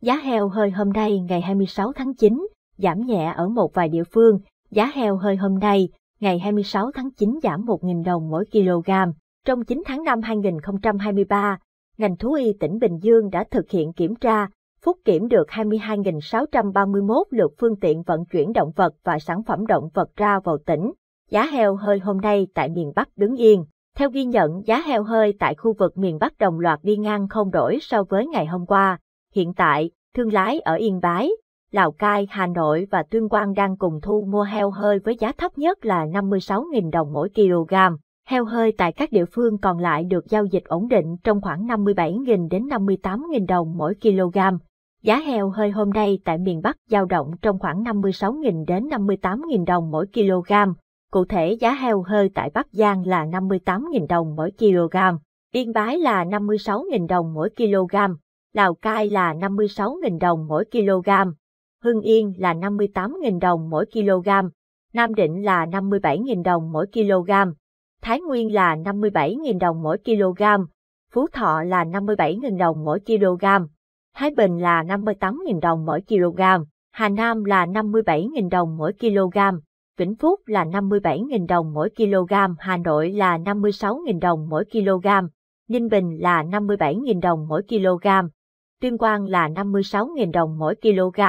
Giá heo hơi hôm nay ngày 26 tháng 9 giảm nhẹ ở một vài địa phương, giá heo hơi hôm nay ngày 26 tháng 9 giảm 1.000 đồng mỗi kg. Trong 9 tháng năm 2023, ngành thú y tỉnh Bình Dương đã thực hiện kiểm tra, phúc kiểm được 22.631 lượt phương tiện vận chuyển động vật và sản phẩm động vật ra vào tỉnh. Giá heo hơi hôm nay tại miền Bắc đứng yên. Theo ghi nhận, giá heo hơi tại khu vực miền Bắc đồng loạt đi ngang không đổi so với ngày hôm qua. Hiện tại, thương lái ở Yên Bái, Lào Cai, Hà Nội và Tuyên Quang đang cùng thu mua heo hơi với giá thấp nhất là 56.000 đồng mỗi kg. Heo hơi tại các địa phương còn lại được giao dịch ổn định trong khoảng 57.000 đến 58.000 đồng mỗi kg. Giá heo hơi hôm nay tại miền Bắc giao động trong khoảng 56.000 đến 58.000 đồng mỗi kg. Cụ thể giá heo hơi tại Bắc Giang là 58.000 đồng mỗi kg, Yên Bái là 56.000 đồng mỗi kg. Lào Cai là 56.000 đồng mỗi kg, Hưng Yên là 58.000 đồng mỗi kg, Nam Định là 57.000 đồng mỗi kg, Thái Nguyên là 57.000 đồng mỗi kg, Phú Thọ là 57.000 đồng mỗi kg, Thái Bình là 58.000 đồng mỗi kg, Hà Nam là 57.000 đồng mỗi kg, Vĩnh Phúc là 57.000 đồng mỗi kg, Hà Nội là 56.000 đồng mỗi kg, Ninh Bình là 57.000 đồng mỗi kg, Tuyên Quang là 56.000 đồng mỗi kg.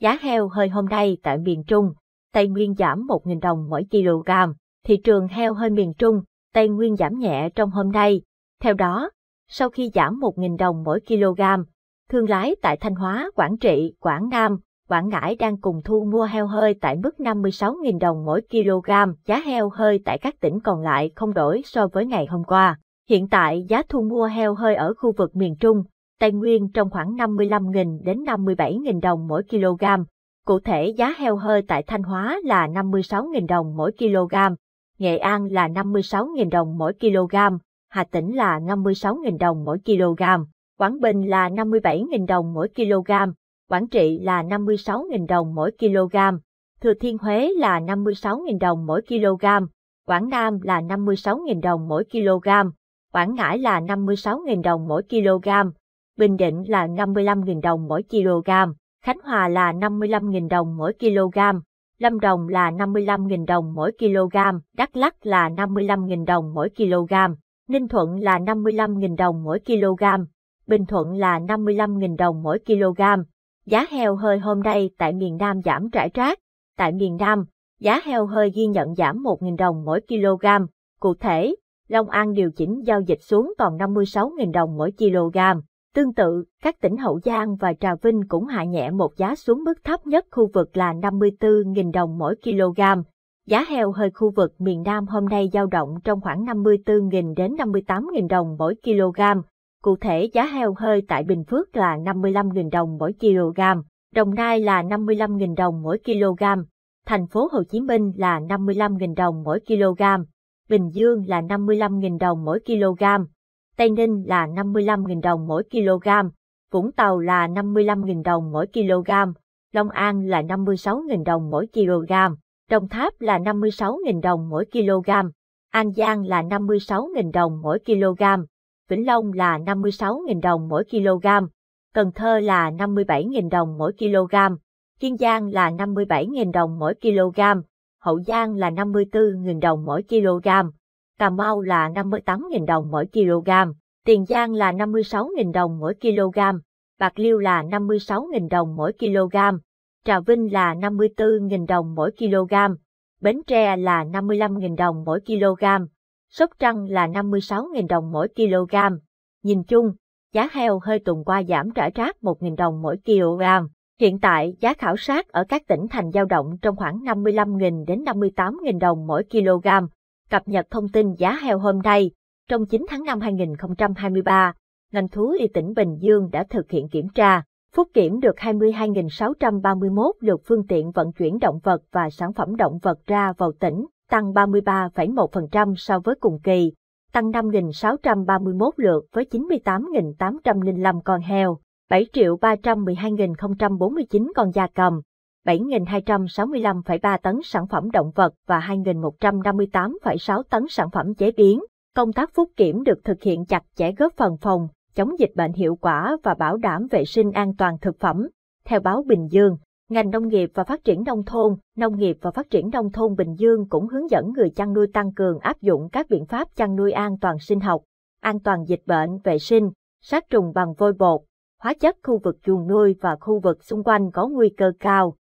Giá heo hơi hôm nay tại miền Trung, Tây Nguyên giảm 1.000 đồng mỗi kg. Thị trường heo hơi miền Trung, Tây Nguyên giảm nhẹ trong hôm nay. Theo đó, sau khi giảm 1.000 đồng mỗi kg, thương lái tại Thanh Hóa, Quảng Trị, Quảng Nam, Quảng Ngãi đang cùng thu mua heo hơi tại mức 56.000 đồng mỗi kg. Giá heo hơi tại các tỉnh còn lại không đổi so với ngày hôm qua. Hiện tại giá thu mua heo hơi ở khu vực miền Trung, Tây Nguyên trong khoảng 55.000 đến 57.000 đồng mỗi kg. Cụ thể giá heo hơi tại Thanh Hóa là 56.000 đồng mỗi kg, Nghệ An là 56.000 đồng mỗi kg, Hà Tĩnh là 56.000 đồng mỗi kg, Quảng Bình là 57.000 đồng mỗi kg, Quảng Trị là 56.000 đồng mỗi kg, Thừa Thiên Huế là 56.000 đồng mỗi kg, Quảng Nam là 56.000 đồng mỗi kg, Quảng Ngãi là 56.000 đồng mỗi kg, Bình Định là 55.000 đồng mỗi kg, Khánh Hòa là 55.000 đồng mỗi kg, Lâm Đồng là 55.000 đồng mỗi kg, Đắk Lắc là 55.000 đồng mỗi kg, Ninh Thuận là 55.000 đồng mỗi kg, Bình Thuận là 55.000 đồng mỗi kg. Giá heo hơi hôm nay tại miền Nam giảm trải trác. Tại miền Nam, giá heo hơi ghi nhận giảm 1.000 đồng mỗi kg. Cụ thể, Long An điều chỉnh giao dịch xuống còn 56.000 đồng mỗi kg. Tương tự, các tỉnh Hậu Giang và Trà Vinh cũng hạ nhẹ một giá xuống mức thấp nhất khu vực là 54.000 đồng mỗi kg. Giá heo hơi khu vực miền Nam hôm nay giao động trong khoảng 54.000 đến 58.000 đồng mỗi kg. Cụ thể giá heo hơi tại Bình Phước là 55.000 đồng mỗi kg, Đồng Nai là 55.000 đồng mỗi kg, thành phố Hồ Chí Minh là 55.000 đồng mỗi kg, Bình Dương là 55.000 đồng mỗi kg. Tây Ninh là 55.000 đồng mỗi kg, Vũng Tàu là 55.000 đồng mỗi kg, Long An là 56.000 đồng mỗi kg, Đồng Tháp là 56.000 đồng mỗi kg, An Giang là 56.000 đồng mỗi kg, Vĩnh Long là 56.000 đồng mỗi kg, Cần Thơ là 57.000 đồng mỗi kg, Kiên Giang là 57.000 đồng mỗi kg, Hậu Giang là 54.000 đồng mỗi kg. Cà Mau là 58.000 đồng mỗi kg, Tiền Giang là 56.000 đồng mỗi kg, Bạc Liêu là 56.000 đồng mỗi kg, Trà Vinh là 54.000 đồng mỗi kg, Bến Tre là 55.000 đồng mỗi kg, Sóc Trăng là 56.000 đồng mỗi kg. Nhìn chung, giá heo hơi tuần qua giảm rải rác 1.000 đồng mỗi kg. Hiện tại, giá khảo sát ở các tỉnh thành giao động trong khoảng 55.000 đến 58.000 đồng mỗi kg cập nhật thông tin giá heo hôm nay. Trong 9 tháng 5 2023, ngành thú y tỉnh Bình Dương đã thực hiện kiểm tra, phúc kiểm được 22.631 lượt phương tiện vận chuyển động vật và sản phẩm động vật ra vào tỉnh, tăng 33,1% so với cùng kỳ, tăng 5.631 lượt với 98.805 con heo, 7.312.049 con da cầm, 7.265,3 tấn sản phẩm động vật và 2.158,6 tấn sản phẩm chế biến. Công tác phúc kiểm được thực hiện chặt chẽ góp phần phòng, chống dịch bệnh hiệu quả và bảo đảm vệ sinh an toàn thực phẩm. Theo báo Bình Dương, ngành nông nghiệp và phát triển nông thôn, nông nghiệp và phát triển nông thôn Bình Dương cũng hướng dẫn người chăn nuôi tăng cường áp dụng các biện pháp chăn nuôi an toàn sinh học, an toàn dịch bệnh, vệ sinh, sát trùng bằng vôi bột, hóa chất khu vực chuồng nuôi và khu vực xung quanh có nguy cơ cao.